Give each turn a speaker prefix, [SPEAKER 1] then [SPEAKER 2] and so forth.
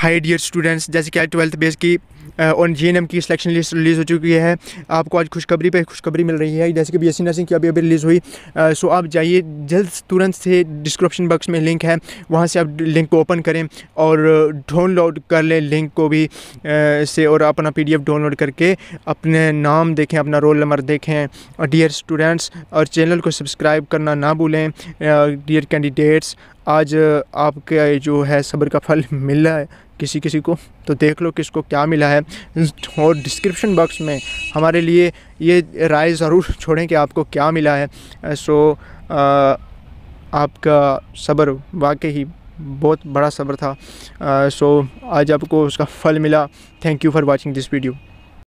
[SPEAKER 1] high dear students जैसे कि twelfth base की और जी की सिलेक्शन लिस्ट रिलीज़ हो चुकी है आपको आज खुशखबरी पर खुशखबरी मिल रही है जैसे कि बीएससी नर्सिंग की अभी अभी रिलीज़ हुई आ, सो आप जाइए जल्द तुरंत से डिस्क्रिप्शन बॉक्स में लिंक है वहाँ से आप लिंक को ओपन करें और डाउनलोड कर लें लिंक को भी आ, से और अपना पी डाउनलोड करके अपने नाम देखें अपना रोल नंबर देखें और डियर स्टूडेंट्स और चैनल को सब्सक्राइब करना ना भूलें डियर कैंडिडेट्स आज आपके जो है सब्र का फल मिल रहा है किसी किसी को तो देख लो किसको क्या मिला है और डिस्क्रिप्शन बॉक्स में हमारे लिए ये राय ज़रूर छोड़ें कि आपको क्या मिला है सो आ, आपका सब्र वाकई ही बहुत बड़ा सब्र था आ, सो आज आपको उसका फल मिला thank you for watching this video